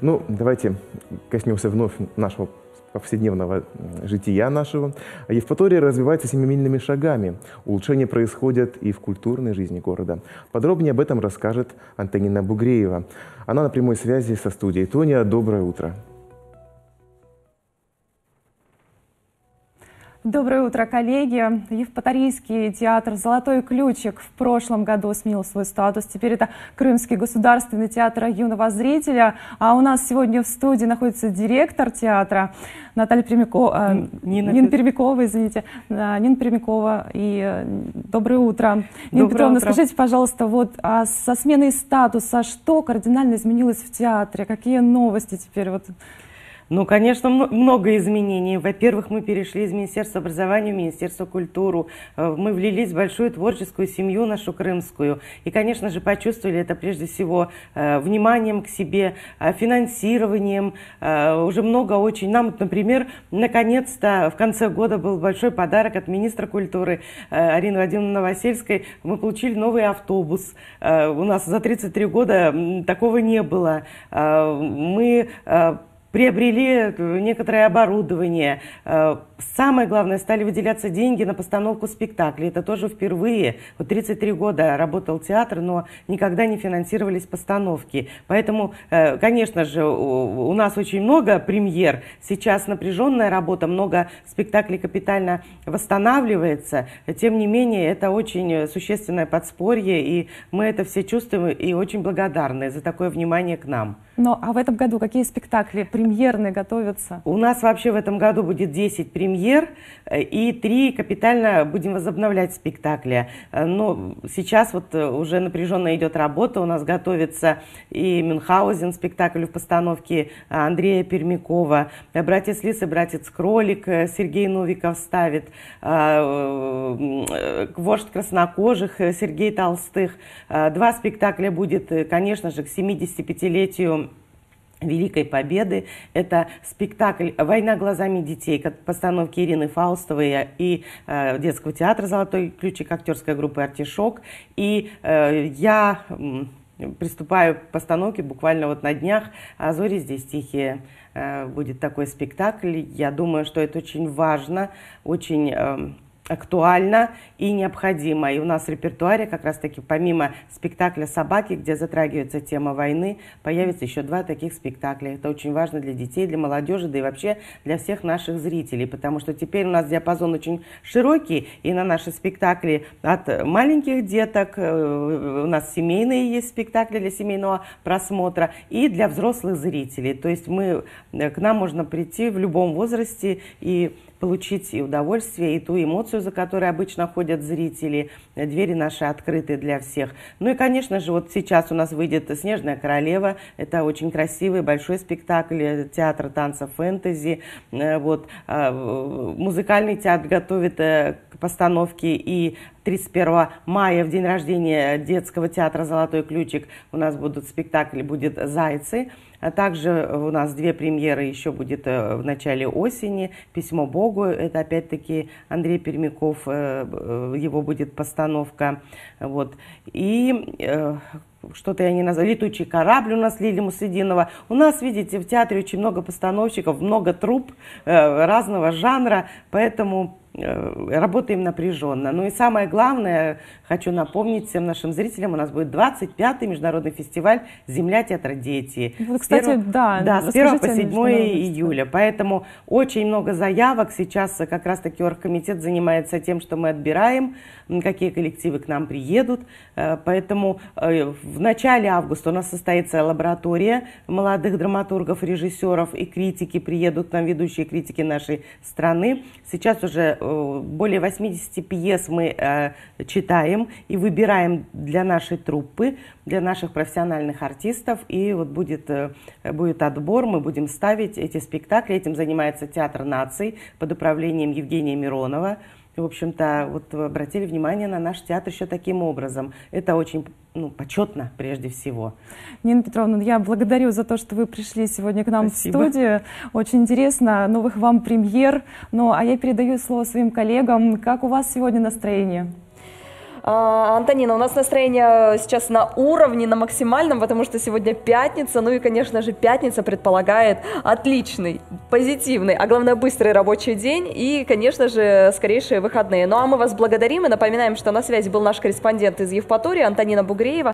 Ну, давайте коснемся вновь нашего повседневного жития нашего. Евпатория развивается семимильными шагами. Улучшения происходят и в культурной жизни города. Подробнее об этом расскажет Антонина Бугреева. Она на прямой связи со студией. Тоня, доброе утро. Доброе утро, коллеги. Евпаторийский театр «Золотой ключик» в прошлом году сменил свой статус. Теперь это Крымский государственный театр юного зрителя. А у нас сегодня в студии находится директор театра Наталья Пермякова. Э, Нина, Нина Пермякова, извините. Э, Нина Пермякова. И э, доброе утро. Нина доброе Петровна, утро. скажите, пожалуйста, вот а со сменой статуса что кардинально изменилось в театре? Какие новости теперь вот ну, конечно, много изменений. Во-первых, мы перешли из Министерства образования в Министерство культуры. Э, мы влились в большую творческую семью нашу крымскую. И, конечно же, почувствовали это прежде всего э, вниманием к себе, э, финансированием. Уже много очень. Нам, например, наконец-то в конце года был большой подарок от министра культуры Арины Вадимовны Новосельской. Мы получили новый автобус. У нас за 33 года такого не было. Мы приобрели э, некоторое оборудование. Э, самое главное, стали выделяться деньги на постановку спектаклей. Это тоже впервые. Вот 33 года работал театр, но никогда не финансировались постановки. Поэтому, э, конечно же, у нас очень много премьер. Сейчас напряженная работа, много спектаклей капитально восстанавливается. Тем не менее, это очень существенное подспорье, и мы это все чувствуем и очень благодарны за такое внимание к нам. Но ну, а в этом году какие спектакли премьерные готовятся? У нас вообще в этом году будет 10 премьер э, и 3 капитально будем возобновлять спектакли. Э, но сейчас вот э, уже напряженно идет работа. У нас готовится и Мюнхгаузен спектакль в постановке Андрея Пермякова, «Братец Лис и братец Кролик» Сергей Новиков ставит, «Вождь краснокожих» Сергей Толстых. Два спектакля будет, конечно же, к 75-летию Великой Победы. Это спектакль «Война глазами детей» как постановки Ирины Фаустовой и э, детского театра «Золотой ключик» актерской группы «Артишок». И э, я э, приступаю к постановке буквально вот на днях «А зори здесь тихие» э, будет такой спектакль. Я думаю, что это очень важно, очень эм, актуально и необходимо. И у нас в репертуаре как раз-таки помимо спектакля «Собаки», где затрагивается тема войны, появится еще два таких спектакля. Это очень важно для детей, для молодежи, да и вообще для всех наших зрителей, потому что теперь у нас диапазон очень широкий, и на наши спектакли от маленьких деток, э, у нас семейные есть спектакли для семейного просмотра, и для взрослых зрителей. То есть мы, э, к нам можно прийти в любом возрасте и получить и удовольствие, и ту эмоцию, за которой обычно ходят зрители. Двери наши открыты для всех. Ну и, конечно же, вот сейчас у нас выйдет «Снежная королева». Это очень красивый большой спектакль э, театра танца фэнтези. Э, вот. А, музыкальный театр готовит э, к постановке и 31 мая, в день рождения детского театра «Золотой ключик», у нас будут спектакли, будет «Зайцы». А также у нас две премьеры еще будет э, в начале осени. «Письмо Богу» — это опять-таки Андрей Пермяков, э, э, его будет постановка. Вот. И что-то я не назову. «Летучий корабль» у нас Лили Мусыдинова. У нас, видите, в театре очень много постановщиков, много труп разного жанра, поэтому Э, работаем напряженно. Ну и самое главное, хочу напомнить всем нашим зрителям, у нас будет 25-й международный фестиваль «Земля, театра, дети». Вот, кстати, с да, да, с 1 по 7 июля. Поэтому очень много заявок. Сейчас как раз-таки оргкомитет занимается тем, что мы отбираем, какие коллективы к нам приедут. Э, поэтому э, в начале августа у нас состоится лаборатория молодых драматургов, режиссеров и критики. Приедут к нам ведущие критики нашей страны. Сейчас уже Э, более 80 пьес мы э, читаем и выбираем для нашей труппы, для наших профессиональных артистов. И вот будет, э, будет отбор, мы будем ставить эти спектакли. Этим занимается Театр наций под управлением Евгения Миронова в общем-то, вот обратили внимание на наш театр еще таким образом. Это очень ну, почетно прежде всего. Нина Петровна, я благодарю за то, что вы пришли сегодня к нам Спасибо. в студию. Очень интересно, новых вам премьер. Ну, а я передаю слово своим коллегам. Как у вас сегодня настроение? А, Антонина, у нас настроение сейчас на уровне, на максимальном, потому что сегодня пятница, ну и, конечно же, пятница предполагает отличный, позитивный, а главное, быстрый рабочий день и, конечно же, скорейшие выходные. Ну а мы вас благодарим и напоминаем, что на связи был наш корреспондент из Евпатории Антонина Бугреева.